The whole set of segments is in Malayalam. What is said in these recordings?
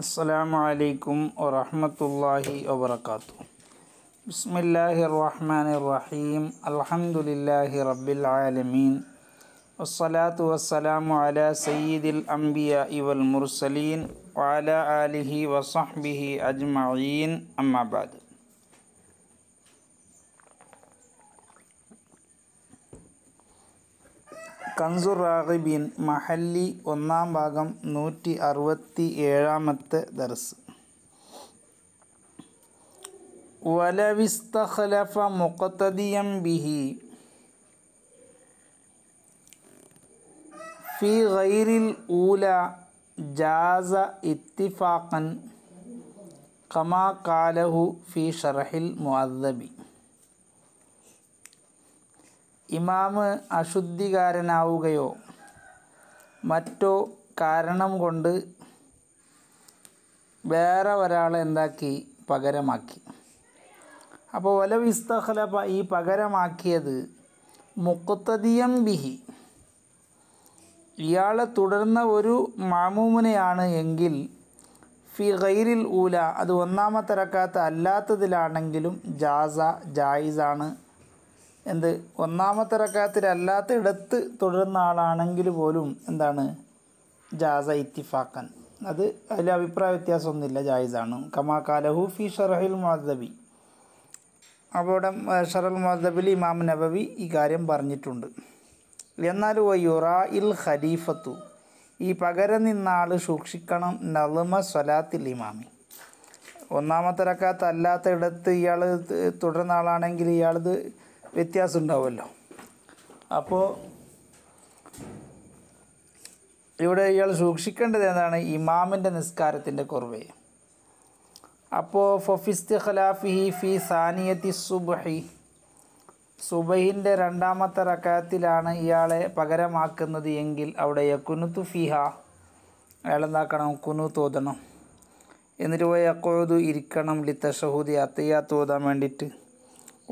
السلام عليكم ورحمة الله وبركاته بسم الله الرحمن الرحيم الحمد لله رب العالمين والصلاة والسلام على سيد الأنبياء والمرسلين وعلى آله وصحبه أجمعين أما بعد കൻസുർ റാഗിബീൻ മഹല്ലി ഒന്നാം ഭാഗം നൂറ്റി അറുപത്തി ഏഴാമത്തെ ദർസ് വലവിസ്തഖലഫ മുഖത്തദിയം ബിഹി ഫി ഗൈരിൽ ഊല ജാസ ഇത്തിഫാഖൻ കമാ കാലഹു ഫി ഷറഹിൽ മുഅദ്ദബി ഇമാമ് അശുദ്ധികാരനാവുകയോ മറ്റോ കാരണം കൊണ്ട് വേറെ ഒരാളെ എന്താക്കി പകരമാക്കി അപ്പോൾ വല ഇസ്തഹലബ ഈ പകരമാക്കിയത് മുക്കുത്തതിയം ബിഹി ഇയാളെ തുടർന്ന ഒരു മാമൂമിനെയാണ് എങ്കിൽ ഫി ഗൈരിൽ ഊല അത് ഒന്നാമത്തെ റക്കാത്ത അല്ലാത്തതിലാണെങ്കിലും ജാസ ജായിസാണ് എന്ത് ഒന്നാമത്തെ റക്കാത്തിലല്ലാത്ത ഇടത്ത് തുടരുന്ന ആളാണെങ്കിൽ പോലും എന്താണ് ജാസ ഇത്തിഫാക്കൻ അത് അതിൽ അഭിപ്രായ വ്യത്യാസമൊന്നുമില്ല ജായിസാണ് കമാ കാലഹു ഫി ഷറഹിൽ മുഅദ്ദബി അപ്പോൾ ഇവിടെ ഷറൽ മുഅദ്ദബിൽ ഇമാം നബവി ഈ കാര്യം പറഞ്ഞിട്ടുണ്ട് എന്നാൽ വയുറാ ഇൽ ഖലീഫത്തു ഈ പകരം നിന്നാൾ സൂക്ഷിക്കണം നളുമ സ്വലാത്തിൽ ഇമാമി ഒന്നാമത്തെ റക്കാത്ത് ഇടത്ത് ഇയാൾ തുടർന്ന ആളാണെങ്കിൽ ഇയാളത് വ്യത്യാസം ഉണ്ടാവുമല്ലോ അപ്പോൾ ഇവിടെ ഇയാൾ സൂക്ഷിക്കേണ്ടത് എന്താണ് ഇമാമിൻ്റെ നിസ്കാരത്തിൻ്റെ കുറവ് അപ്പോൾ ഫൊഫിസ്ത് ഖലാഫിഹി ഫി സാനിയത്തി സുബഹി സുബഹിൻ്റെ രണ്ടാമത്തെ റക്കാത്തിലാണ് ഇയാളെ പകരമാക്കുന്നത് എങ്കിൽ അവിടെ യക്കുനുത്തു ഫിഹ അയാൾ എന്താക്കണം കുനു തോതണം എന്നിട്ട് പോയി അക്കോതു ഇരിക്കണം ലിത്ത ഷഹൂദി അത്തയ്യാ തോതാൻ വേണ്ടിയിട്ട്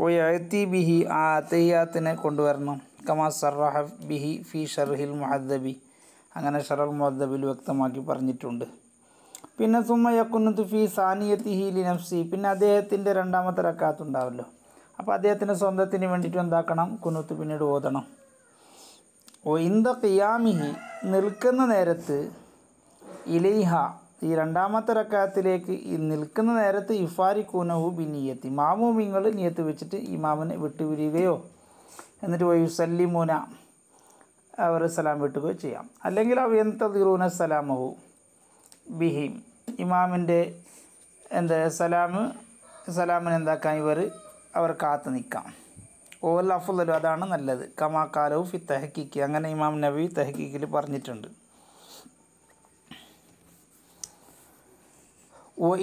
ഒയത്തി ബിഹി ആ അത്തയ്യാത്തിനെ കൊണ്ടുവരണം കമാ സർഹ ബിഹി ഫി ഷർഹിൽ മുഹദ്ദബി അങ്ങനെ ഷറൽ മുഹദ്ദബിൽ വ്യക്തമാക്കി പറഞ്ഞിട്ടുണ്ട് പിന്നെ സുമ യക്കുനത്ത് ഫി സാനിയത്തി ഹീലി നഫ്സി പിന്നെ അദ്ദേഹത്തിൻ്റെ രണ്ടാമത്തെ റക്കാത്തുണ്ടാവല്ലോ അപ്പോൾ അദ്ദേഹത്തിൻ്റെ സ്വന്തത്തിന് വേണ്ടിയിട്ട് എന്താക്കണം കുന്നത്ത് പിന്നീട് ഓതണം ഒ ഇന്ത ഖിയാമിഹി നിൽക്കുന്ന നേരത്ത് ഇലൈഹ ഈ രണ്ടാമത്തെ റക്കാത്തിലേക്ക് ഈ നിൽക്കുന്ന നേരത്ത് ഇഫാരി നിയത്തി മാമോ മാമൂമിങ്ങൾ നിയത്ത് വെച്ചിട്ട് ഇമാമിനെ വിട്ടുപിരിയുകയോ എന്നിട്ട് വയുസല്ലിമൂന അവർ സലാം വിട്ടുകയോ ചെയ്യാം അല്ലെങ്കിൽ അവ്യന്തീറൂന സലാമഹു ബിഹീം ഇമാമിൻ്റെ എന്താ സലാം സലാമിന് എന്താക്കാൻ ഇവർ അവർ കാത്തു നിൽക്കാം ഓ അഫുദലും അതാണ് നല്ലത് കമാക്കാലവും ഫി തെഹക്കിക്ക് അങ്ങനെ ഇമാം നബി തെഹക്കിക്കിൽ പറഞ്ഞിട്ടുണ്ട്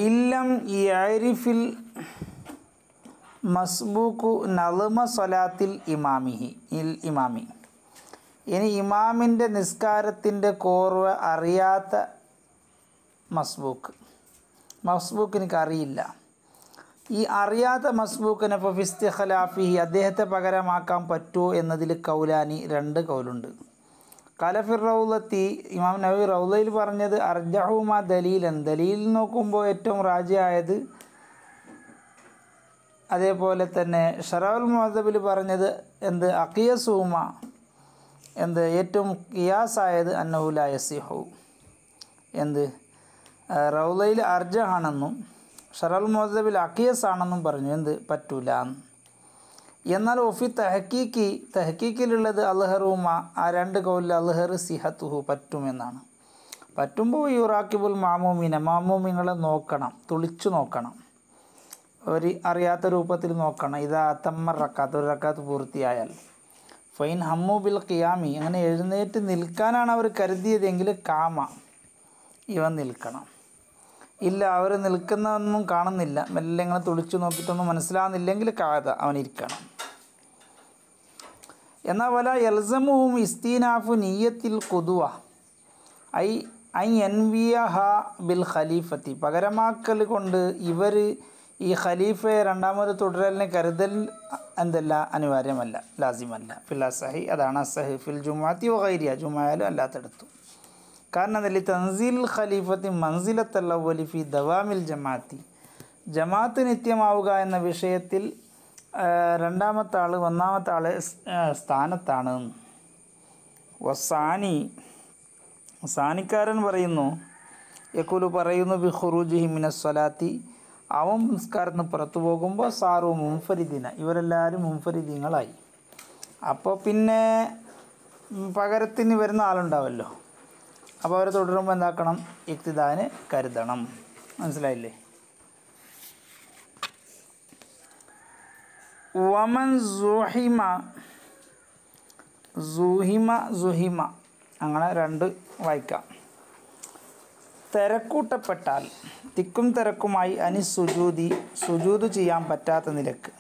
ഇല്ലം യരിഫിൽ മസ്ബൂക്കു നളുമ സൊലാത്തിൽ ഇമാമിഹി ഇൽ ഇമാമി ഇനി ഇമാമിൻ്റെ നിസ്കാരത്തിൻ്റെ കോർവ് അറിയാത്ത മസ്ബൂക്ക് മസ്ബൂക്ക് എനിക്ക് അറിയില്ല ഈ അറിയാത്ത മസ്ബൂക്കിനെ ഫിസ്തി ഖലാഫിഹി അദ്ദേഹത്തെ പകരമാക്കാൻ പറ്റുമോ എന്നതിൽ കൗലാനി രണ്ട് കൗലുണ്ട് കലഫിർ റൗലത്തി ഇമാം നബി റൗലയിൽ പറഞ്ഞത് അർജഹുമ ദലീലൻ ദലീൽ നോക്കുമ്പോൾ ഏറ്റവും റാജിയായത് അതേപോലെ തന്നെ ഷറാവുൽ മുഹദബിൽ പറഞ്ഞത് എന്ത് അക്കിയസൂമ എന്ത് ഏറ്റവും കിയാസായത് അന്നഹുലായസിഹു എന്ത് റൗലയിൽ അർജഹാണെന്നും ഷറാൽ മുഹദബിൽ അക്കിയസ് ആണെന്നും പറഞ്ഞു എന്ത് പറ്റൂല എന്ന് എന്നാൽ ഒഫി തഹക്കീക്കി തഹക്കീക്കിലുള്ളത് അൽഹറുമ ആ രണ്ട് കൗലിൽ അൽഹർ സിഹത്തുഹു പറ്റുമെന്നാണ് പറ്റുമ്പോൾ യുറാക്കിബുൽ മാമൂമിനെ മാമൂമിങ്ങളെ നോക്കണം തുളിച്ചു നോക്കണം ഒരു അറിയാത്ത രൂപത്തിൽ നോക്കണം ഇതാ അത്തമ്മർ റക്കാത്ത് ഒരു റക്കാത്ത് പൂർത്തിയായാൽ ഫൈൻ ഹമ്മു ബിൽ ഖിയാമി അങ്ങനെ എഴുന്നേറ്റ് നിൽക്കാനാണ് അവർ കരുതിയതെങ്കിൽ കാമ ഇവൻ നിൽക്കണം ഇല്ല അവർ നിൽക്കുന്നതൊന്നും കാണുന്നില്ല മെല്ലെ ഇങ്ങനെ തുളിച്ചു നോക്കിയിട്ടൊന്നും മനസ്സിലാകുന്നില്ലെങ്കിൽ കാത അവൻ ഇരിക്കണം എന്നാൽ പോലെ എൽസമുവും ഇസ്തീനാഫു നീയത്തിൽ കൊതുവ ഐ ഐ എൻ വി ഹ ബിൽ ഖലീഫത്തി പകരമാക്കൽ കൊണ്ട് ഇവർ ഈ ഖലീഫയെ രണ്ടാമത് തുടരലിനെ കരുതൽ എന്തല്ല അനിവാര്യമല്ല ലാസിമല്ല ഫിലാ സഹി അതാണ് സഹി ഫിൽ ജുമാത്തി വൈരിയ ജുമായാലും അല്ലാത്തടത്തു കാരണം അതിൽ തൻസിൽ ഖലീഫത്തി മൻസിലത്തല്ല ഒലിഫി ദവാമിൽ ജമാത്തി ജമാത്ത് നിത്യമാവുക എന്ന വിഷയത്തിൽ രണ്ടാമത്തെ ആള് ഒന്നാമത്തെ ആൾ സ്ഥാനത്താണ് വസാനി സാനിക്കാരൻ പറയുന്നു യക്കുലു പറയുന്നു ബി ഖുറൂജി സ്വലാത്തി അവൻ സംസ്കാരത്തിന് പുറത്തു പോകുമ്പോൾ സാറു മുംഫരിദീന ഇവരെല്ലാവരും മുംഫരിദീങ്ങളായി അപ്പോൾ പിന്നെ പകരത്തിന് വരുന്ന ആളുണ്ടാവല്ലോ അപ്പോൾ അവരെ തുടരുമ്പോൾ എന്താക്കണം ഇക്തിദാന് കരുതണം മനസ്സിലായില്ലേ വമൻ സുഹിമ സുഹിമ സുഹിമ അങ്ങനെ രണ്ട് വായിക്കാം തിരക്കൂട്ടപ്പെട്ടാൽ തിക്കും തിരക്കുമായി അനിസുജൂതി സുജൂത് ചെയ്യാൻ പറ്റാത്ത നിലക്ക്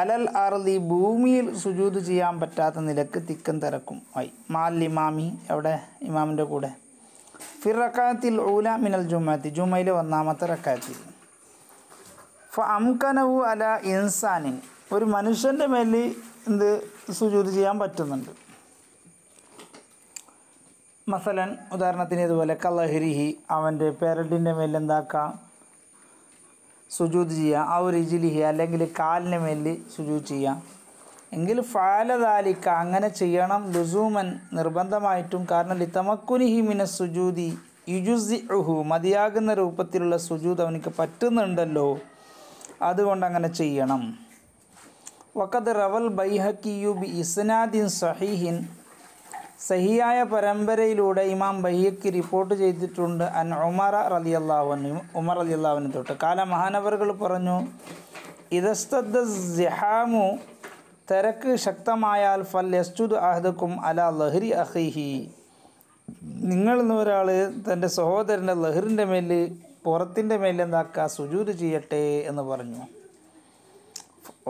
അലൽ അർലി ഭൂമിയിൽ സുജൂത് ചെയ്യാൻ പറ്റാത്ത നിലക്ക് തിക്കും തിരക്കും ആയി മാൽ ഇമാമി എവിടെ ഇമാമിൻ്റെ കൂടെ ഫിർ റക്കാത്തിൽ ഊല മിനൽ ജുമാത്തി ജുമയിലെ ഒന്നാമത്തെ റക്കാത്തിൽ അംകനവു അല ഇൻസാനിൻ ഒരു മനുഷ്യൻ്റെ മേലിൽ എന്ത് സുജൂത് ചെയ്യാൻ പറ്റുന്നുണ്ട് മസലൻ ഉദാഹരണത്തിന് ഇതുപോലെ കലഹരിഹി അവൻ്റെ പേരൻറ്റിൻ്റെ മേലിൽ എന്താക്കാം സുജൂത് ചെയ്യാം ആ ഒരു ഇജിലിഹി അല്ലെങ്കിൽ കാലിൻ്റെ മേലിൽ സുജൂത് ചെയ്യാം എങ്കിൽ ഫാലതാലിക്ക അങ്ങനെ ചെയ്യണം ലുസൂമൻ നിർബന്ധമായിട്ടും കാരണം ലിത്തമക്കുനിഹി മിന സുജൂതി യുജുസി മതിയാകുന്ന രൂപത്തിലുള്ള സുജൂത് അവനിക്ക് പറ്റുന്നുണ്ടല്ലോ അതുകൊണ്ട് അങ്ങനെ ചെയ്യണം വക്കത് റവൽ ബൈഹക്കിയു ബി ഇസ്നാദിൻ സഹീഹിൻ സഹിയായ പരമ്പരയിലൂടെ ഇമാം ബയ്യക്ക് റിപ്പോർട്ട് ചെയ്തിട്ടുണ്ട് അൻ ഉമർ റലി അള്ളാഹുവിന് ഉമർ അലി അള്ളാഹുവിന് തൊട്ട് കാല മഹാനവറുകൾ പറഞ്ഞു ഇതസ്തദ് തിരക്ക് ശക്തമായാൽ ഫൽ യസ്ജുദ് അഹദക്കും അല ലഹരി അഹിഹി നിങ്ങളെന്നൊരാൾ തൻ്റെ സഹോദരൻ്റെ ലഹറിൻ്റെ മേൽ പുറത്തിൻ്റെ മേലെന്താക്ക സുജൂത് ചെയ്യട്ടെ എന്ന് പറഞ്ഞു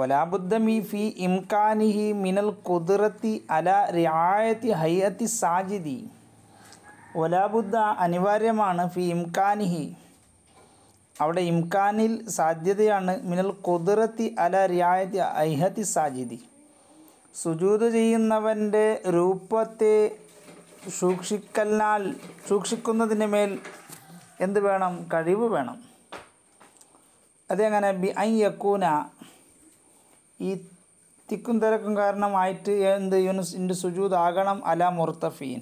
ഒലാബുദ്ധമി ഫി ഇംകാനിഹി മിനൽ കുതിറത്തി അല റിയായത്തി ഹയ്യത്തി സാജിദി ഒലാബുദ്ധ അനിവാര്യമാണ് ഫി ഇംകാനിഹി അവിടെ ഇംകാനിൽ സാധ്യതയാണ് മിനൽ കുതിറത്തി അല റിയായത്തി അഹ്യത്തി സാജിദി സുജൂത് ചെയ്യുന്നവൻ്റെ രൂപത്തെ സൂക്ഷിക്കലിനാൽ സൂക്ഷിക്കുന്നതിന് മേൽ എന്ത് വേണം കഴിവ് വേണം അതെങ്ങനെ ബി ഐ യക്കൂന ഈ തിക്കും തിരക്കും കാരണമായിട്ട് എന്ത് യൂനുസ് ഇൻ്റെ സുജൂദ് ആകണം അല മുർത്തഫീൻ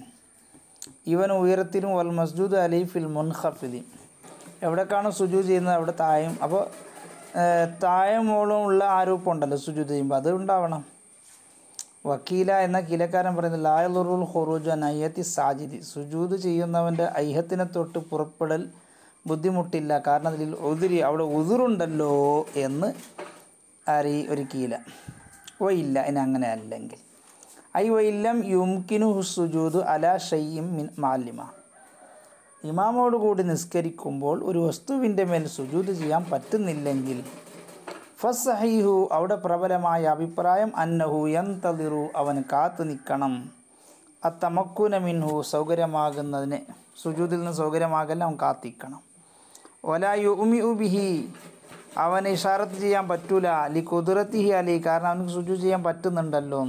ഇവൻ ഉയരത്തിലും വൽ മസ്ജൂദ് അലീഫിൽ മുൻഹഫിദി എവിടേക്കാണ് സുജൂ ചെയ്യുന്നത് അവിടെ താഴെയും അപ്പോൾ താഴെ മോളും ഉള്ള ആ രൂപമുണ്ടല്ലോ സുജൂദ് ചെയ്യുമ്പോൾ അത് ഉണ്ടാവണം വക്കീല എന്ന കീലക്കാരൻ പറയുന്നത് ലായലുറുൽ ഹൊറൂജ് അൻ സാജിദി സുജൂത് ചെയ്യുന്നവൻ്റെ ഐഹത്തിനെ തൊട്ട് പുറപ്പെടൽ ബുദ്ധിമുട്ടില്ല കാരണം അതിൽ ഉതിരി അവിടെ ഉതിരുണ്ടല്ലോ എന്ന് അറി ഒരു കീല വയില്ല ഇനി അങ്ങനെ അല്ലെങ്കിൽ ഐ വൈല്ലം യുംകിനു സുജൂദ് അല ഷയ്യും മിൻ മാലിമ ഇമാമോട് കൂടി നിസ്കരിക്കുമ്പോൾ ഒരു വസ്തുവിൻ്റെ മേൽ സുജൂത് ചെയ്യാൻ പറ്റുന്നില്ലെങ്കിൽ ഫസഹീഹു അവിടെ പ്രബലമായ അഭിപ്രായം അന്നഹു എന്തതിറു അവൻ കാത്തു നിൽക്കണം അത്തമക്കുന മിൻഹു സൗകര്യമാകുന്നതിന് സുജൂതിൽ നിന്ന് സൗകര്യമാകല്ല അവൻ കാത്തിക്കണം ഒലായു ഉമി ഉബിഹി അവന് ഇഷാറത്ത് ചെയ്യാൻ പറ്റൂല ലി കുതിരത്തിഹി അലി കാരണം അവനക്ക് സുജു ചെയ്യാൻ പറ്റുന്നുണ്ടല്ലോ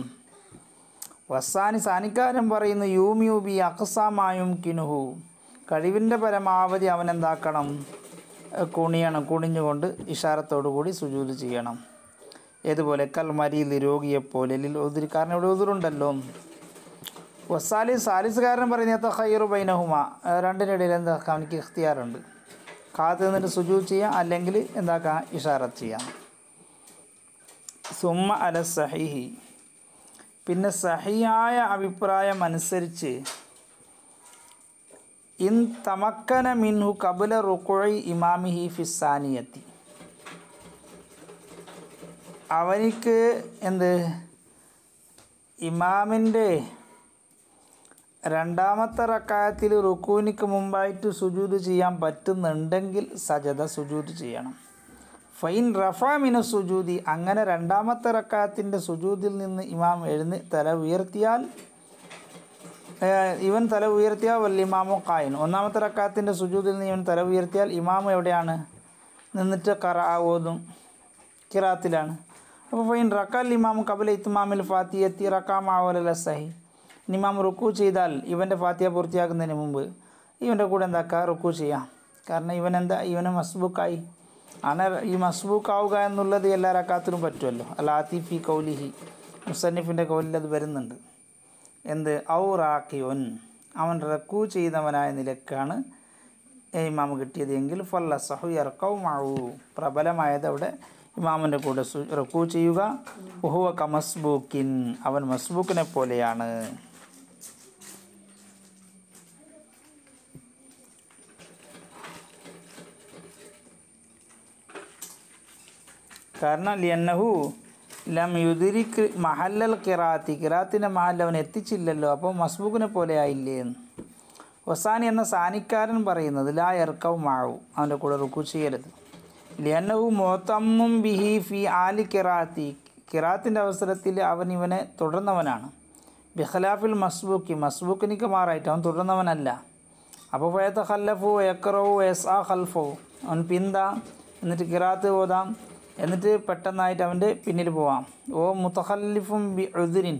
വസാനി സാനിക്കാരൻ പറയുന്നു യൂമി ഉബി അക്സാമായും കിനുഹു കഴിവിൻ്റെ പരമാവധി അവൻ എന്താക്കണം കുണിയണം കുണിഞ്ഞുകൊണ്ട് ഇഷാരത്തോടുകൂടി സുജൂത് ചെയ്യണം ഏതുപോലെ കൽമരിയിൽ രോഗിയെപ്പോലെ അല്ലെങ്കിൽ ഒതിരി കാരണം ഇവിടെ ഉതിരുണ്ടല്ലോ വസാലി സാലിസുകാരൻ പറയുന്ന തഹയ്യറു ബൈനഹുമ രണ്ടിനിടയിൽ എന്താക്കാം എനിക്ക് ഇഖ്തിയാറുണ്ട് കാത്തു നിന്നിട്ട് സുജൂ ചെയ്യാം അല്ലെങ്കിൽ എന്താക്കാം ഇഷാറത്ത് ചെയ്യാം സുമ അല സഹിഹി പിന്നെ സഹിയായ അഭിപ്രായം അനുസരിച്ച് ഇൻ തമക്കന മിൻഹു കബുല റുക്കുഴി ഇമാമിഹി ഫിസാനിയത്തി അവനിക്ക് എന്ത് ഇമാമിൻ്റെ രണ്ടാമത്തെ റക്കായത്തിൽ റുക്കൂനിക്ക് മുമ്പായിട്ട് സുജൂത് ചെയ്യാൻ പറ്റുന്നുണ്ടെങ്കിൽ സജത സുജൂത് ചെയ്യണം ഫൈൻ റഫാമിന സുജൂതി അങ്ങനെ രണ്ടാമത്തെ റക്കായത്തിൻ്റെ സുജൂതിൽ നിന്ന് ഇമാം എഴുന്ന് തല ഉയർത്തിയാൽ ഇവൻ തല ഉയർത്തിയാൽ വല്ല ഇമാമോ കായൻ ഒന്നാമത്തെ റക്കാത്തിൻ്റെ സുജൂതിൽ നിന്ന് ഇവൻ തല ഉയർത്തിയാൽ ഇമാമ എവിടെയാണ് നിന്നിട്ട് കറ ഓതും കിറാത്തിലാണ് അപ്പോൾ ഫൈൻ റക്കാൽ ഇമാം കബല ഇത്മാമിൽ ഫാത്തിയത്തി റക്കാമാവല സഹി ഇമാം റുക്കു ചെയ്താൽ ഇവൻ്റെ ഫാത്തിയ പൂർത്തിയാക്കുന്നതിന് മുമ്പ് ഇവൻ്റെ കൂടെ എന്താക്കുക റുക്കു ചെയ്യാം കാരണം ഇവൻ എന്താ ഇവന് മസ്ബുക്കായി ആണ് ഈ മസ്ബൂക്കാവുക എന്നുള്ളത് എല്ലാ റക്കാത്തിനും പറ്റുമല്ലോ അല്ല ആത്തിഫി കൗലിഹി മുസന്നിഫിൻ്റെ കൗലിൽ അത് വരുന്നുണ്ട് എന്ത് ഔറാഖിയുൻ അവൻ റക്കു ചെയ്തവനായ നിലക്കാണ് ഇമാമ് കിട്ടിയത് എങ്കിൽ ഫല്ല സഹു ഇറക്കവുമാവൂ പ്രബലമായത് അവിടെ ഇമാമിൻ്റെ കൂടെ റക്കു ചെയ്യുക ഉഹുവ കമസ്ബൂക്കിൻ അവൻ മസ്ബൂക്കിനെ പോലെയാണ് കാരണം ലിയന്നഹു ലം യുതിരി മഹല്ലൽ കിറാത്തി കിറാത്തിൻ്റെ മഹല്ല അവൻ എത്തിച്ചില്ലല്ലോ അപ്പോൾ മസ്ബുഖിനെ പോലെ ആയില്ലേ എന്ന് ഒസാനി എന്ന സാനിക്കാരൻ പറയുന്നത് ലാ ഇറക്കവും മാവും അവൻ്റെ കൂടെ റുക്കു ചെയ്യരുത് ലനവും മോത്തമ്മും ബിഹി ഫി ആലി കിറാത്തി കിറാത്തിൻ്റെ അവസരത്തിൽ അവൻ ഇവനെ തുടർന്നവനാണ് ബിഖലാഫിൽ മസ്ബൂക്കി മസ്ബൂക്കിനിക്ക് മാറായിട്ട് അവൻ തുടർന്നവനല്ല അപ്പോൾ ഫയത്ത ഖല്ലഫു എക്കറവും എസ് ആ ഹൽഫോ അവൻ പിന്താ എന്നിട്ട് കിറാത്ത് പോതാം എന്നിട്ട് പെട്ടെന്നായിട്ട് അവൻ്റെ പിന്നിൽ പോവാം ഓ മുത്തഹല്ലിഫും ബി ഉദുരിൻ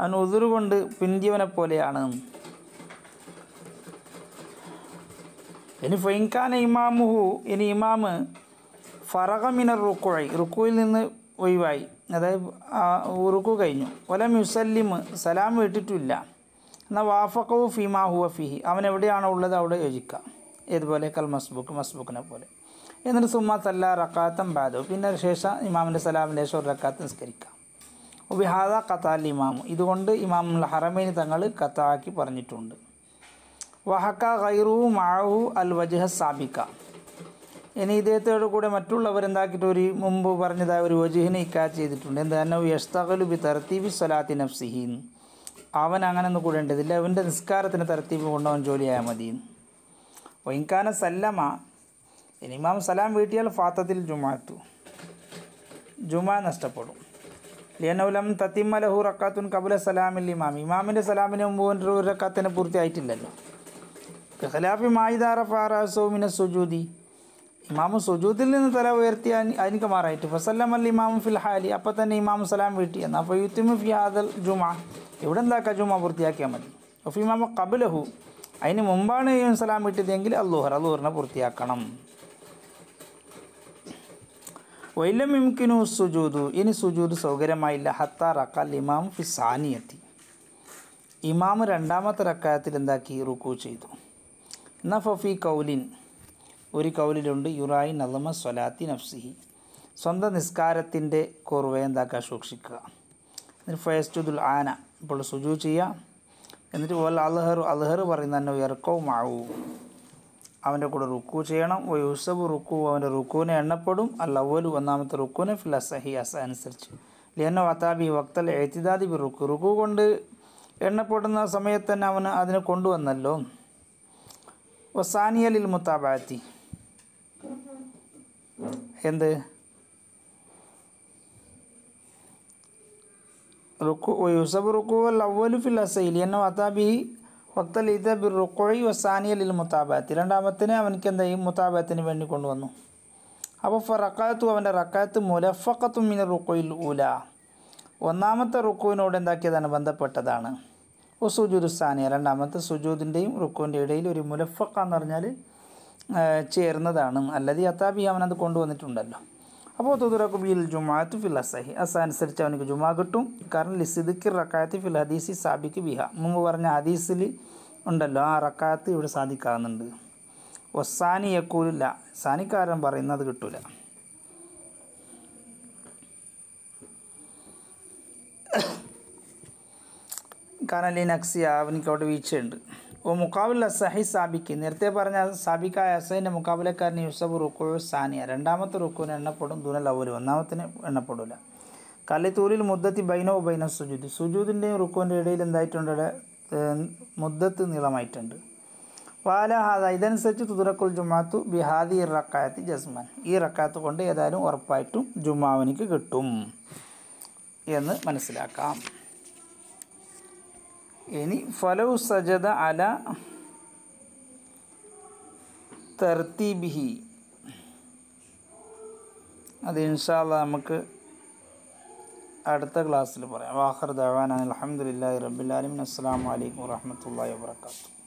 അവൻ ഉതിർ കൊണ്ട് പിന്തിയവനെ പോലെയാണ് ഇനി ഫൈൻഖാൻ ഇമാമുഹു ഇനി ഇമാമ് ഫറഹമിനർ റുക്കുഴി റുക്കുയിൽ നിന്ന് ഒഴിവായി അതായത് ഉറുക്കു കഴിഞ്ഞു ഒലം യുസല്ലിമ് സലാം വിട്ടിട്ടില്ല എന്നാൽ വാഫക്കവും ഫിമാ ഹുവ ഫിഹി അവൻ എവിടെയാണോ ഉള്ളത് അവിടെ യോജിക്കാം ഇതുപോലെ കൽ മസ്ബുക്ക് മസ്ബുക്കിനെ പോലെ എന്നിട്ട് സുമ്മാ തല്ല റക്കാത്തം ബാദു പിന്നെ ശേഷം ഇമാമിൻ്റെ സലാമിൻ്റെ ശേഷം ഒരു റക്കാത്ത് നിസ്കരിക്കാം ഒബിഹാദ കത്താൽ ഇമാമു ഇതുകൊണ്ട് ഇമാം ഹറമേന് തങ്ങൾ കത്താക്കി പറഞ്ഞിട്ടുണ്ട് വഹക്ക ഖൈറു മാവു അൽ വജഹ സാബിക്ക ഇനി ഇദ്ദേഹത്തോടു കൂടെ മറ്റുള്ളവരെന്താക്കിയിട്ട് ഒരു മുമ്പ് പറഞ്ഞതായ ഒരു വജുഹിനെ ഇക്കാ ചെയ്തിട്ടുണ്ട് എന്താ യഷ്തകലു ബി തർത്തീബി സ്വലാത്തി നഫ്സിഹി അവൻ അങ്ങനെ ഒന്നും ഉണ്ടതില്ല അവൻ്റെ നിസ്കാരത്തിന് തർത്തീബ് കൊണ്ടവൻ ജോലിയായാൽ മതി വൈകാന സല്ലമ ഇനി ഇമാം സലാം വീട്ടിയാൽ ഫാത്തത്തിൽ ജുമാത്തു ജുമാ നഷ്ടപ്പെടും ലിയനൗലം തത്തിമ്മ ലഹു റക്കാത്തുൻ കബുല സലാമിൽ ഇമാം ഇമാമിൻ്റെ സലാമിന് മുമ്പ് ഒരു റക്കാത്തിന് പൂർത്തിയായിട്ടില്ലല്ലോ ഖലാഫി ഫാറാസോമിനെ സുജൂതി ഇമാമു സുജൂദിൽ നിന്ന് തല ഉയർത്തി അതിന് മാറായിട്ട് ഫസല്ലം അല്ല ഇമാമു ഫിൽ ഹാലി അപ്പം തന്നെ ഇമാമു സലാം വീട്ടി എന്നാൽ ഫയുത്തിമു ഫി ഹാദൽ ജുമാ ഇവിടെ എന്താക്കുക ജുമാ പൂർത്തിയാക്കിയാൽ മതി ഒഫി ഇമാമ കബുലഹു അതിന് മുമ്പാണ് ഇമാം സലാം വീട്ടിയതെങ്കിൽ അല്ലൂഹർ അല്ലൂഹറിനെ പൂർത്തിയാക്കണം വൈലം ഇംകിനു സുജൂദു ഇനി സുജൂദ് സൗകര്യമായില്ല ഹത്താ റക്കാൽ ഇമാം ഫിസാനിയെത്തി ഇമാം രണ്ടാമത്തെ റക്കായത്തിൽ എന്താക്കി റുക്കു ചെയ്തു നഫഫി കൗലിൻ ഒരു കൗലിലുണ്ട് യുറായി നദമ സ്വലാത്തി നഫ്സിഹി സ്വന്തം നിസ്കാരത്തിൻ്റെ കുറവ് എന്താക്കുക സൂക്ഷിക്കുക എന്നിട്ട് ഫയസ്റ്റുദുൽ ആന ഇപ്പോൾ സുജു ചെയ്യുക എന്നിട്ട് ഓൽ അൽഹർ അൽഹർ പറയുന്ന തന്നെ ഉയർക്കവും ആവും അവൻ്റെ കൂടെ റുക്കു ചെയ്യണം ഓ യൂസഫ് റുക്കു അവൻ്റെ റുക്കുവിനെ എണ്ണപ്പെടും അല്ല ഒരു ഒന്നാമത്തെ റുക്കുവിന് ഫില അസ അനുസരിച്ച് ലിയന്ന വത്താബി വക്തൽ എഴുത്തിദാദി ബി റുക്കു റുക്കു കൊണ്ട് എണ്ണപ്പെടുന്ന സമയത്ത് തന്നെ അവന് അതിനെ കൊണ്ടുവന്നല്ലോ വസാനിയലിൽ മുത്താബാത്തി എന്ത് റുക്കു യൂസഫ് റുക്കു അല്ല അവലു ഫിൽ ലിയനോ എന്ന ഒത്തലിത ബിർ വസാനിയൽ വസാനിയലിൽ മുത്താബാത്ത് രണ്ടാമത്തിന് അവനക്ക് എന്തായി മുത്താബാത്തിന് വേണ്ടി കൊണ്ടുവന്നു അപ്പോൾ ഫറക്കാത്തു അവൻ്റെ റക്കാത്ത് മുലഫക്കത്തും മിന റുക്കോയിൽ ഊല ഒന്നാമത്തെ റുക്കുവിനോട് എന്താക്കിയതാണ് ബന്ധപ്പെട്ടതാണ് സാനിയ രണ്ടാമത്തെ സുജൂദിൻ്റെയും റുക്കുവിൻ്റെ ഇടയിൽ ഒരു മുലഫക്ക എന്ന് പറഞ്ഞാൽ ചേർന്നതാണ് അല്ലാതെ അത്താബി അവനത് കൊണ്ടുവന്നിട്ടുണ്ടല്ലോ അപ്പോൾ തുതുറക്കു ബിൽ ജുമാഅത്ത് ഫിൽ അസഹി അസ അനുസരിച്ച് അവനക്ക് ജുമാ കിട്ടും കാരണം ലിസിദിക്കിർ റക്കായത്ത് ഫിൽ ഹദീസി സാബിക്ക് ബിഹ മുമ്പ് പറഞ്ഞ ഹദീസിൽ ഉണ്ടല്ലോ ആ റക്കാത്ത് ഇവിടെ സാധിക്കാവുന്നുണ്ട് ഒസാനി യക്കൂലില്ല സാനിക്കാരൻ പറയുന്നത് കിട്ടൂല കാരണം ലീനക്സിയ അവനിക്ക് അവിടെ വീഴ്ചയുണ്ട് ഓ സഹി അസഹി സാബിക്ക് നേരത്തെ പറഞ്ഞ സാബിക്ക അസഹിൻ്റെ മുക്കാബിലക്കാരൻ യുസബ് റുക്കു സാനിയ രണ്ടാമത്തെ റുക്കുവിന് എണ്ണപ്പെടും ദുന അവൽ ഒന്നാമത്തിന് എണ്ണപ്പെടില്ല കല്ലിത്തൂരിൽ മുദ്ദത്തി ബൈനോ ബൈന സുജൂദ് സുജൂദിൻ്റെയും റുക്കുവിൻ്റെ ഇടയിൽ എന്തായിട്ടുണ്ട് മുദ്ദത്ത് നീളമായിട്ടുണ്ട് വാലഹാദ ഇതനുസരിച്ച് തുറക്കുൽ ജുമാത്തു ബിഹാദി റക്കായത്ത് ജസ്മൻ ഈ റക്കാത്ത് കൊണ്ട് ഏതായാലും ഉറപ്പായിട്ടും ജുമാവനിക്ക് കിട്ടും എന്ന് മനസ്സിലാക്കാം ഇനി ഫലൗ സജദ അല തർത്തിബിഹി അത് ഇൻഷാല്ല നമുക്ക് അടുത്ത ക്ലാസ്സിൽ പറയാം വാഹർ ദവാൻ അലഹമുല്ലാ റബുലാലിമിൻ അസ്സാം വലൈക്കും വാഹമത്തല്ലാ വാത്തു